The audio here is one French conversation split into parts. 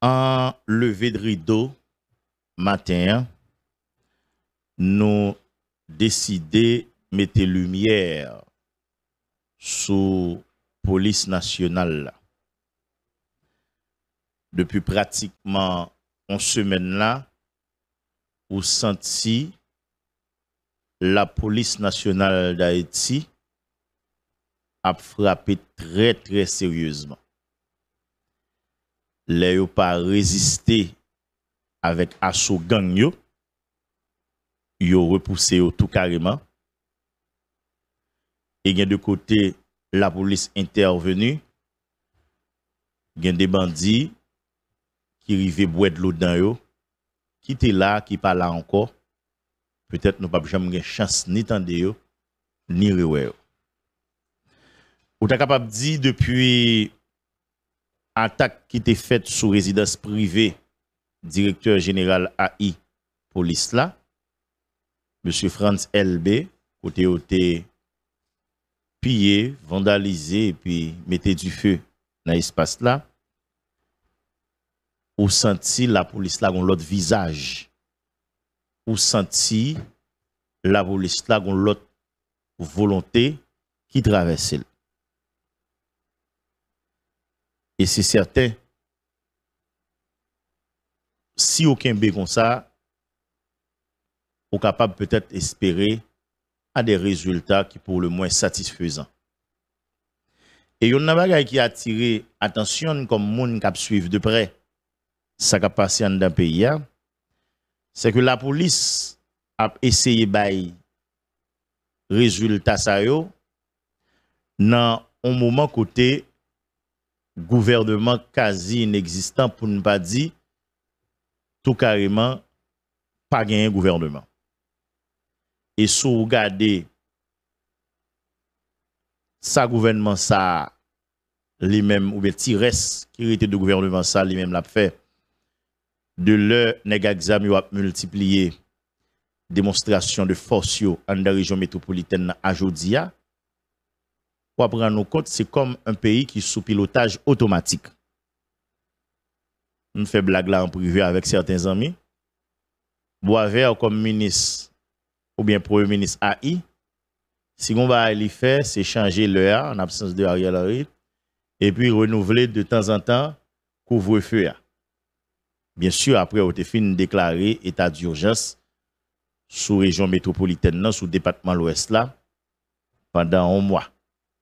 en levé de rideau matin, nous décidé mettre lumière la police nationale. Depuis pratiquement une semaine là, ou senti la police nationale d'Haïti a frappé très très sérieusement les n'ont pas résisté avec assaut gang yo yo repoussé tout carrément et de côté la police intervenue a des bandits qui rivaient boire de l'eau dans yo qui étaient là qui pas là encore peut-être nous pas jamais de chance ni tande yo ni rewe yo ou capable dit depuis attaque qui était faite sous résidence privée, directeur général AI, police là, M. Franz LB, côté côté pillé, vandalisé, et puis mettez du feu dans l'espace là, ou senti la police là, l'autre visage, ou senti la police là, l'autre volonté qui traverse. Et c'est certain, si aucun bé comme ça, on capable peut-être espérer à des résultats qui pour le moins satisfaisants. Et il y a un qui a attiré attention comme monde qui suivi de près sa capacité a dans le pays, hein. c'est que la police a essayé de résultat ça yo dans un moment côté gouvernement quasi inexistant pour ne pas dire tout carrément pas un gouvernement. Et si vous regardez sa gouvernement ça les mêmes, ou bien qui était de gouvernement ça lui-même l'a fait de leur nèg examen a multiplié démonstration de force en la région métropolitaine à Jodia pour prendre nos comptes, c'est comme un pays qui est sous pilotage automatique. On fait blague là en privé avec certains amis. Boisvert comme ministre ou bien premier ministre AI, si on va aller faire, c'est changer l'heure en absence de Ariel Henry et puis renouveler de temps en temps couvre-feu. Bien sûr, après, on a fini déclarer état d'urgence sous région métropolitaine, sous département l'Ouest là, pendant un mois.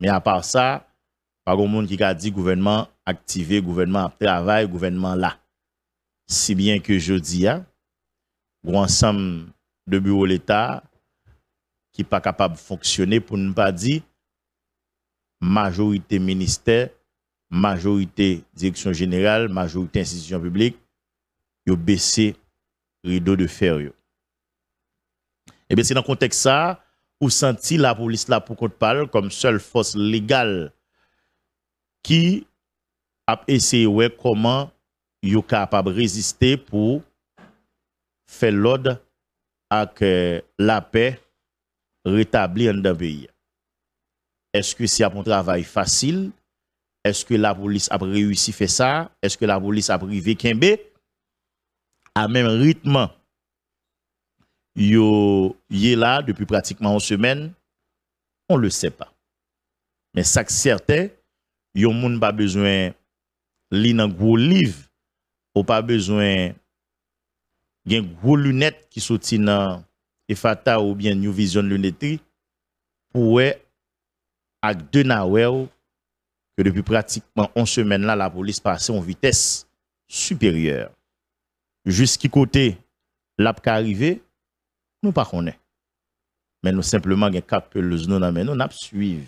Mais à part ça, pas grand monde qui a dit gouvernement activé, gouvernement à travail, gouvernement là. Si bien que je dis, hein, ensemble de bureaux l'État qui pas capable de fonctionner pour ne pas dire majorité ministère, majorité direction générale, majorité institution publique, ont baissé rideau de fer. Et eh bien c'est dans le contexte ça, ou senti la police là pour qu'on parle comme seule force légale qui a essayé comment yo capable résister pour faire l'ordre avec euh, la paix rétablie dans le pays. Est-ce que c'est un travail facile? Est-ce que la police a réussi à faire ça? Est-ce que la police a privé Kembe? À même rythme yo est là depuis pratiquement une semaine, on le sait pas. Mais ça que certain, yo moun pas besoin li nan gros livre, ou pas besoin gen gros lunettes qui sorti dans Efata ou bien New Vision lunetterie pour ak de nawel que depuis pratiquement une semaine là la police passe en vitesse supérieure. Jusqu'à côté l'a arrivé nous pas Mais nous simplement gain cap nous nous n'a suivre.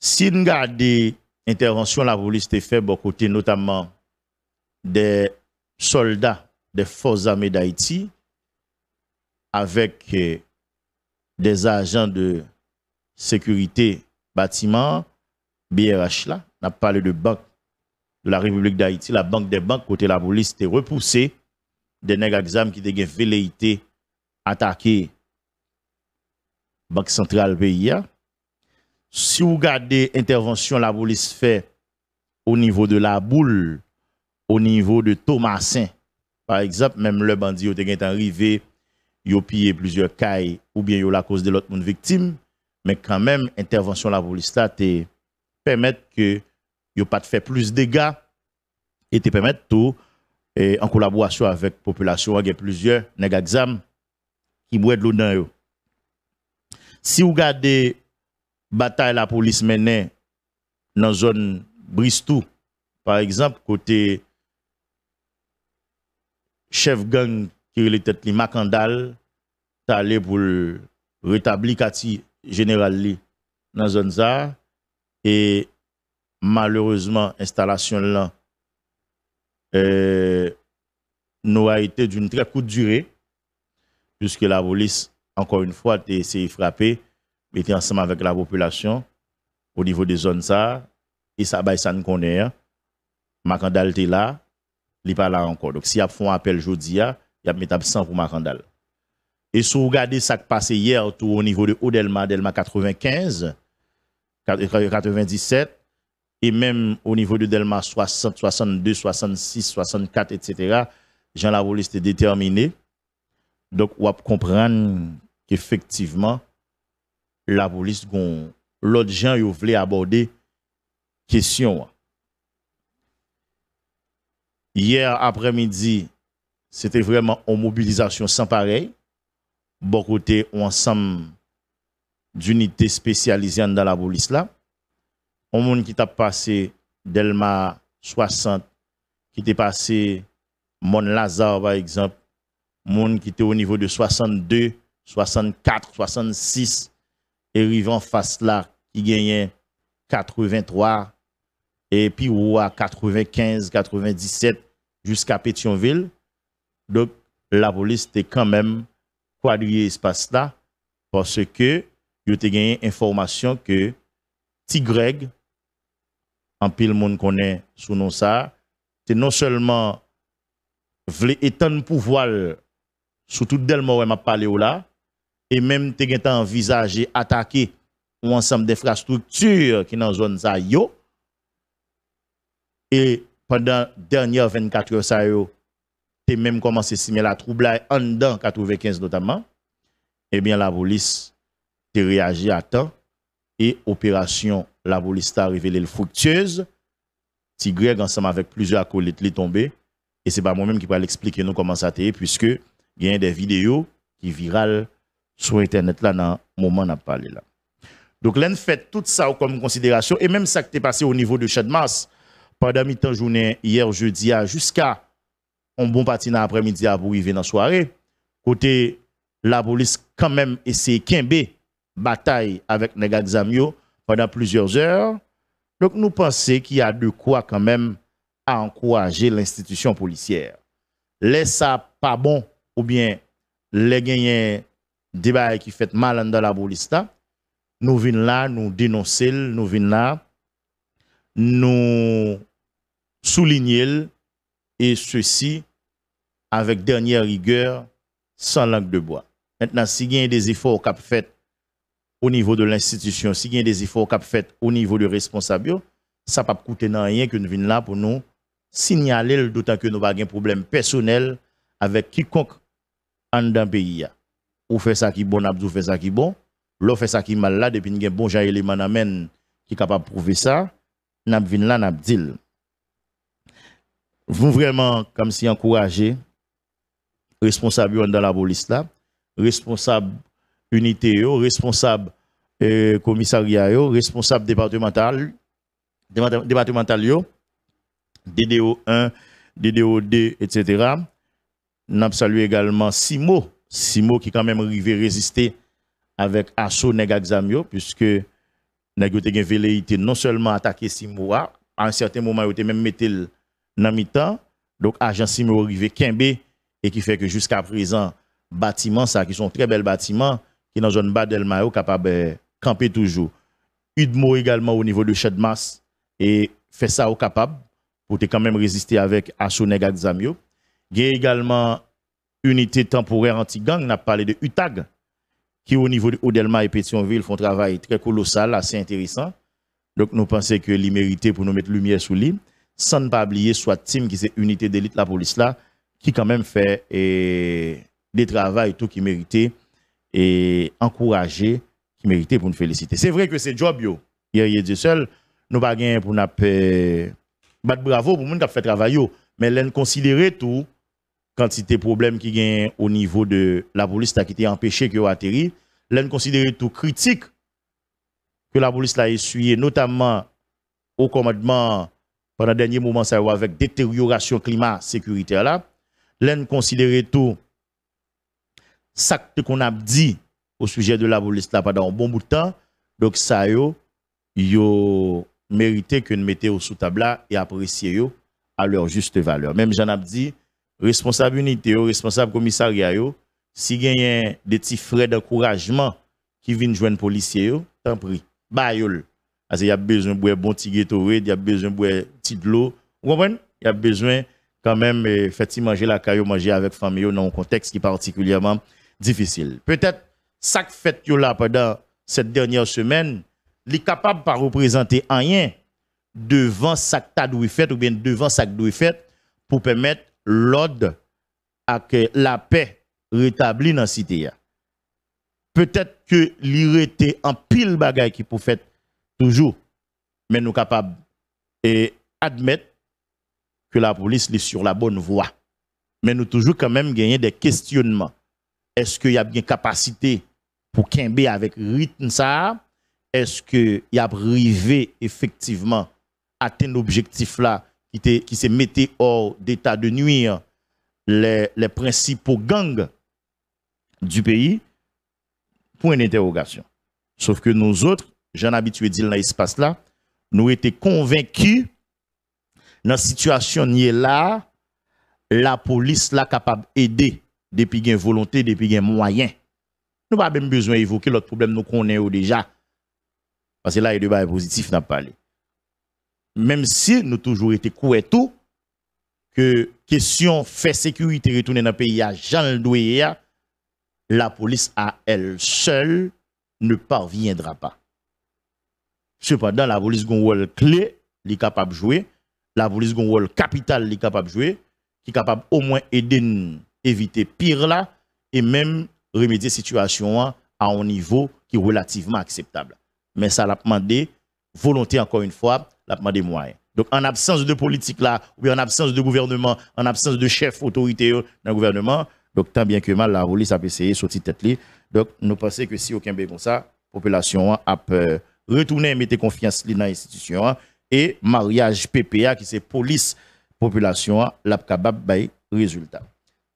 Si nous intervention la police est fait bon côté notamment des soldats des forces armées d'Haïti avec euh, des agents de sécurité bâtiment BRH là, n'a parlé de banque de la République d'Haïti, la banque des banques côté la police est repoussée des nègres examen qui étaient velléité attaqué Banque centrale pays. Hein. Si vous regardez l'intervention la police fait au niveau de la boule, au niveau de Thomasin, par exemple, même le bandit est arrivé, il a pillé plusieurs cailles ou bien il a la cause de l'autre monde victime, mais quand même, intervention la police là, permet que yo pas de faire plus de dégâts et te permettre tout en collaboration avec la population il y plusieurs nèg qui boit de l'eau dans eux. Si vous regardez bataille la police menée dans la zone Bristou, par exemple, côté chef gang qui est tête li Macandal, allé pour rétablir Kati général li dans la zone ça et malheureusement installation là euh, nous a été d'une très courte durée puisque la police, encore une fois, a essayé de frapper, était ensemble avec la population au niveau des zones ça, et ça, bah, ça ne connaît hein. Macandal est là, il n'est pas là encore. Donc, si y a un appel aujourd'hui, hein, il y a un absent pour Macandal. Et si vous regardez ce qui passé hier tout au niveau de Odelma, Delma 95, 97, et même au niveau de Delma 60, 62, 66, 64, etc., Jean la Police est déterminé donc, on comprendre qu'effectivement, la police, l'autre gens, ils voulaient aborder question. Hier après-midi, c'était vraiment une mobilisation sans pareil. Bon côté, ensemble d'unités spécialisées dans la police là. Un monde qui t'a passé Delma 60, qui était passé Mon Lazare par exemple, monde qui était au niveau de 62, 64, 66, et arrivant face là, qui gagnait 83, et puis ou à 95, 97, jusqu'à Pétionville. Donc, la police était quand même quadrillé espace là, parce que y eu gagné information que Tigre, en pile monde connaît sous nom ça, c'est non seulement voulait étendre pouvoir sous tout Delma où m'a parlé là et même tu as envisagé attaquer un ensemble d'infrastructures qui dans zone ça et pendant dernières 24 heures tu as même commencé à simuler la trouble en dedans 95 notamment et eh bien la police t'est réagi à temps et opération la police t'a révélé le fructueuse Tigre ensemble avec plusieurs acolytes est tombé et c'est pas moi-même qui va l'expliquer nous comment ça t'est puisque il y a des vidéos qui virales sur Internet là, dans le moment où on a parlé là. Donc, l'on fait tout ça comme considération, et même ça qui est passé au niveau de Chadmas pendant mi-temps journée, hier jeudi, jusqu'à un bon parti dans l'après-midi pour arriver dans la soirée, côté la police quand même essayé de bataille avec Negazamio pendant plusieurs heures. Donc, nous pensons qu'il y a de quoi quand même à encourager l'institution policière. Laisse ça pas bon ou bien les gagnants débat qui fait mal dans la police nous venons là nous dénoncer nous venons là nous souligner et ceci avec dernière rigueur sans langue de bois maintenant si y a des efforts qui cap fait au niveau de l'institution si y a des efforts qui cap fait au niveau de responsable ça pas coûter rien que nous venons là pour nous signaler d'autant que nous avons un problème personnel avec quiconque en d'un pays Ou fait ça qui bon, ou fait ça qui bon. L'on fait ça qui mal là, depuis a un bon jan élément amène qui capable de prouver ça. Nous vin là, nous dit. Vous vraiment, comme si encourager responsable dans la police là, responsable unité responsable euh, commissariat responsable départemental, départemental DDO 1, DDO 2, etc. Nous saluons également Simo, Simo qui quand même arrivé résister avec Asso puisque nèg a été non seulement attaqué Simo à un certain moment il était même mis dans mi-temps. Donc agent Simo arrivé Kembe et qui fait que jusqu'à présent bâtiments ça qui sont très belles bâtiments qui dans zone bas del Mayo capable de camper toujours. Udmo également au niveau de masse et fait ça au capable pour te quand même résister avec Asso il y a également unité temporaire anti-gang, on a parlé de UTAG, qui au niveau de Odelma et Pétionville font un travail très colossal, assez intéressant. Donc nous pensons que l'immérité pour nous mettre lumière sur lui, sans ne pas oublier soit team qui c'est unité d'élite la police là, qui quand même fait eh, des travaux tout qui méritait et encourager, qui méritait pour nous féliciter. C'est vrai que c'est job yo, hier il seul, nous pas pour nous eh, battre bravo pour nous qui fait travail mais l'en considérer tout quantité de qui vient au niveau de la police qui été empêché qu'ils atterri. l'en considéré tout critique que la police a essuyé, notamment au commandement pendant le dernier moment, ça avec détérioration climat sécuritaire là. l'en considéré tout ça qu'on a dit au sujet de la police là pendant un bon bout de temps. Donc ça yo, yo mérité que nous mettez au sous table et apprécier à leur juste valeur. Même j'en ai dit, responsable unité, responsable commissariat, si a des petits frais d'encouragement qui viennent joindre policier, tant pis. Il bah, y a besoin de bon petit il y a besoin de petit l'eau. Vous comprenez? Il y a besoin quand même de euh, faire manger la caillou, manger avec famille dans un contexte qui est particulièrement difficile. Peut-être ça que fait là pendant cette dernière semaine, il est capable de représenter rien devant ça que fait ou bien devant ça que fait pour permettre l'ordre que la paix rétablie dans la cité. Peut-être que l'irrité en pile bagaille qui peut faire toujours, mais nous capables et admettre que la police est sur la bonne voie. Mais nous toujours quand même gagner des questionnements. Est-ce qu'il y a bien capacité pour Kimber avec rythme ça? Est-ce qu'il y a privé effectivement atteindre l'objectif là qui, qui se mettait hors d'état de nuire les, principaux gangs du pays, point d'interrogation. Sauf que nous autres, j'en habitué dit dans l'espace là, nous étions convaincus dans la situation est là, la police là capable d'aider depuis une volonté, depuis un moyen. Nous n'avons pas besoin d'évoquer l'autre problème nous connaissons déjà. Parce que là, il y a des positif n'a pas parlé même si nous toujours été coué tout, que question fait sécurité retourner dans le pays à la police à elle seule ne parviendra pas. Cependant, la police a un rôle clé, est capable de jouer. La police a un rôle capital, est capable de jouer, qui est capable au moins aider éviter pire là et même remédier situation hein, à un niveau qui est relativement acceptable. Mais ça l'a demandé volonté, encore une fois, la demande des moyens. Donc, en absence de politique là, ou en absence de gouvernement, en absence de chef autorité euh, dans le gouvernement, donc tant bien que mal, la police a essayé de sortir tête li. Donc, nous pensons que si aucun comme ça, la population hein, a peur. Retourner et mettre confiance dans l'institution. Hein, et mariage PPA, qui c'est police, population, hein, l'a capable résultat.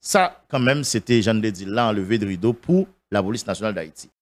Ça, quand même, c'était, j'en ai dit là, enlevé de rideau pour la police nationale d'Haïti.